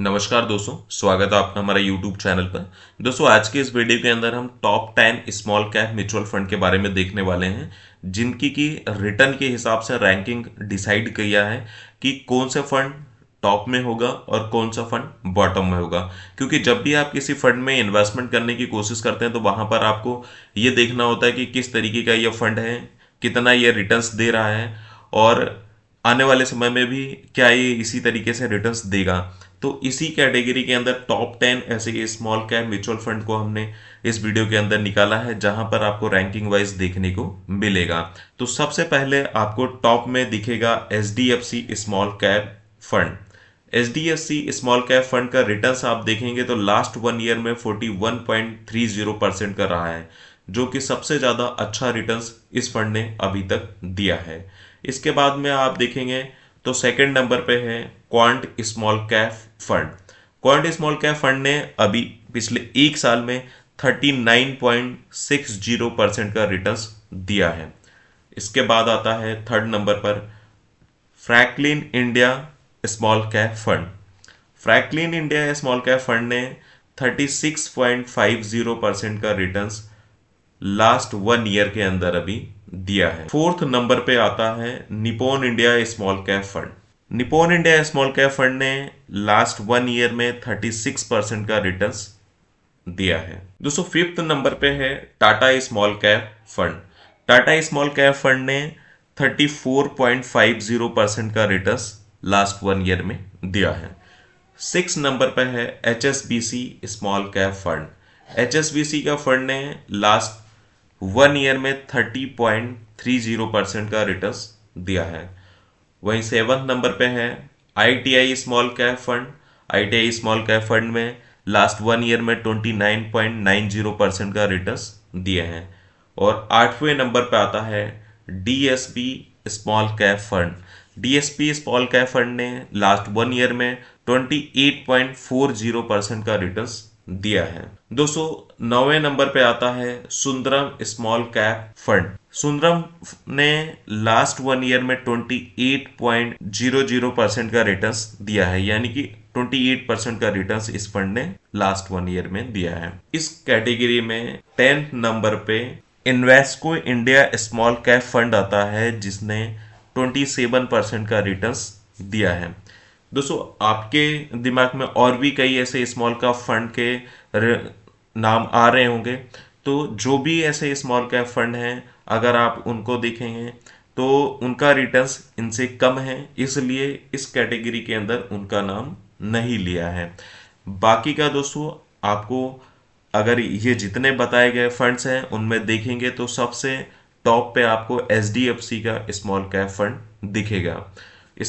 नमस्कार दोस्तों स्वागत है आपका हमारे यूट्यूब चैनल पर दोस्तों आज के इस वीडियो के अंदर हम top ten small cap mutual fund के बारे में देखने वाले हैं जिनकी की रिटर्न के हिसाब से रैंकिंग डिसाइड किया है कि कौन से फंड टॉप में होगा और कौन सा फंड बॉटम में होगा क्योंकि जब भी आप किसी फंड में इन्वेस्टमेंट करने की कोशिश करते हैं तो वहां पर आपको ये देखना होता है कि किस तरीके का यह फंड है कितना यह रिटर्न्स दे रहा है और आने वाले समय में भी क्या ये इसी तरीके से रिटर्न्स देगा तो इसी कैटेगरी के अंदर टॉप टेन ऐसे स्मॉल कैप म्यूचुअल फंड को हमने इस वीडियो के अंदर निकाला है जहां पर आपको रैंकिंग वाइज देखने को मिलेगा तो सबसे पहले आपको टॉप में दिखेगा H D F C small cap fund H D F C small cap fund का रिटर्न आप देखेंगे तो लास्ट वन ईयर में forty one point three zero percent का रहा है जो कि सबसे ज़्यादा अच्छा रिटर्न इस फंड ने अभी तक दिया है इसके बाद में आप देखेंगे तो सेकंड नंबर पे है Quant small cap fund Quant small cap fund ने अभी पिछले एक साल में 39.60 परसेंट का रिटर्न्स दिया है इसके बाद आता है थर्ड नंबर पर Franklin India small cap fund Franklin India small cap fund ने 36.50 परसेंट का रिटर्न्स लास्ट वन ईयर के अंदर अभी दिया है फोर्थ नंबर पे आता है Nippon India small cap fund Nippon India small cap fund ने लास्ट वन ईयर में 36 परसेंट का रिटर्न दिया है दोस्तों फिफ्थ नंबर पे है Tata small cap fund Tata small cap fund ने 34.50 परसेंट का रिटर्न लास्ट वन ईयर में दिया है सिक्स नंबर पे है H small cap fund H का फंड ने लास्ट वन ईयर में thirty point three zero percent का रिटर्न दिया है वहीं सेवन नंबर पे है ITI small cap fund ITI small cap fund में लास्ट वन ईयर में twenty nine nine point zero percent का रिटर्न दिए हैं और आठवें नंबर पे आता है DSP small cap fund DSP small cap fund ने लास्ट वन ईयर में twenty eight point four zero percent का रिटर्न दिया है दोस्तों नौवे नंबर पे आता है Sundaram small cap fund Sundaram ने लास्ट वन ईयर में 28.00 परसेंट का रिटर्न दिया है यानी कि 28 परसेंट का रिटर्न इस फंड ने लास्ट वन ईयर में दिया है इस कैटेगरी में टेंथ नंबर पे Invesco India small cap fund आता है जिसने 27 परसेंट का रिटर्न दिया है दोस्तों आपके दिमाग में और भी कई ऐसे स्मॉल कैप फंड के नाम आ रहे होंगे तो जो भी ऐसे स्मॉल कैप फंड हैं अगर आप उनको देखेंगे तो उनका रिटर्न्स इनसे कम है इसलिए इस कैटेगरी के अंदर उनका नाम नहीं लिया है बाकी का दोस्तों आपको अगर ये जितने बताए गए फंड्स हैं उनमें देखेंगे तो सबसे टॉप पे आपको एच का स्मॉल कैप फंड दिखेगा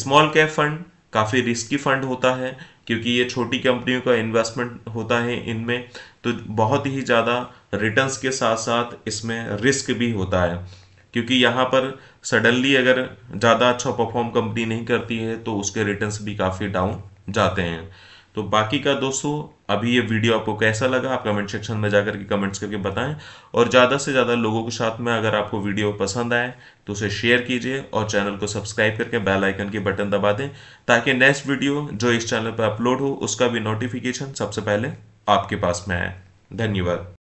स्मॉल कैप फंड काफ़ी रिस्की फंड होता है क्योंकि ये छोटी कंपनियों का इन्वेस्टमेंट होता है इनमें तो बहुत ही ज़्यादा रिटर्न्स के साथ साथ इसमें रिस्क भी होता है क्योंकि यहाँ पर सडनली अगर ज़्यादा अच्छा परफॉर्म कंपनी नहीं करती है तो उसके रिटर्न्स भी काफ़ी डाउन जाते हैं तो बाकी का दोस्तों अभी ये वीडियो आपको कैसा लगा आप कमेंट सेक्शन में जाकर के कमेंट्स करके बताएं और ज़्यादा से ज़्यादा लोगों के साथ में अगर आपको वीडियो पसंद आए तो उसे शेयर कीजिए और चैनल को सब्सक्राइब करके बेल आइकन के बटन दबा दें ताकि नेक्स्ट वीडियो जो इस चैनल पर अपलोड हो उसका भी नोटिफिकेशन सबसे पहले आपके पास में आए धन्यवाद